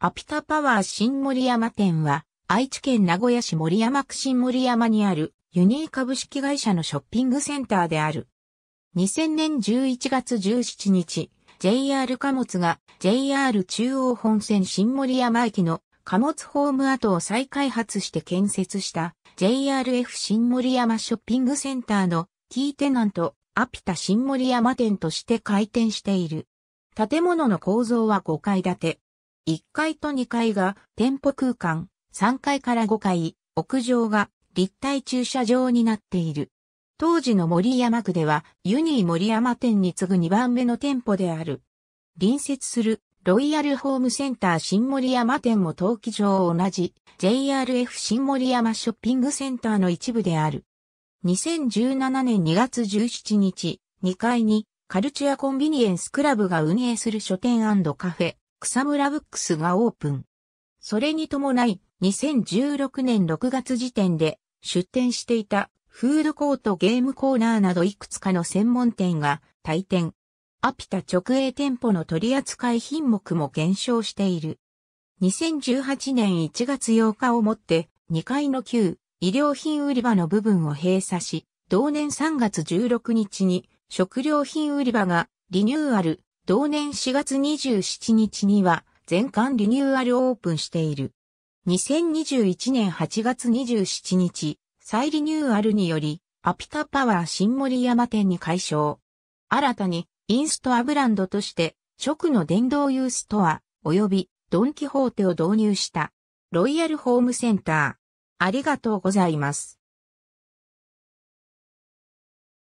アピタパワー新森山店は、愛知県名古屋市森山区新森山にある、ユニー株式会社のショッピングセンターである。2000年11月17日、JR 貨物が JR 中央本線新森山駅の貨物ホーム跡を再開発して建設した JRF 新森山ショッピングセンターのキーテナントアピタ新森山店として開店している。建物の構造は5階建て。1階と2階が店舗空間、3階から5階、屋上が立体駐車場になっている。当時の森山区ではユニー森山店に次ぐ2番目の店舗である。隣接するロイヤルホームセンター新森山店も陶器場同じ JRF 新森山ショッピングセンターの一部である。2017年2月17日、2階にカルチュアコンビニエンスクラブが運営する書店カフェ、草むらブックスがオープン。それに伴い、2016年6月時点で出店していたフードコートゲームコーナーなどいくつかの専門店が退店。アピタ直営店舗の取扱い品目も減少している。2018年1月8日をもって2階の旧医療品売り場の部分を閉鎖し、同年3月16日に食料品売り場がリニューアル同年4月27日には全館リニューアルオープンしている。2021年8月27日、再リニューアルにより、アピタパワー新森山店に解消。新たに、インストアブランドとして、直の電動ユーストア、及び、ドンキホーテを導入した、ロイヤルホームセンター。ありがとうございます。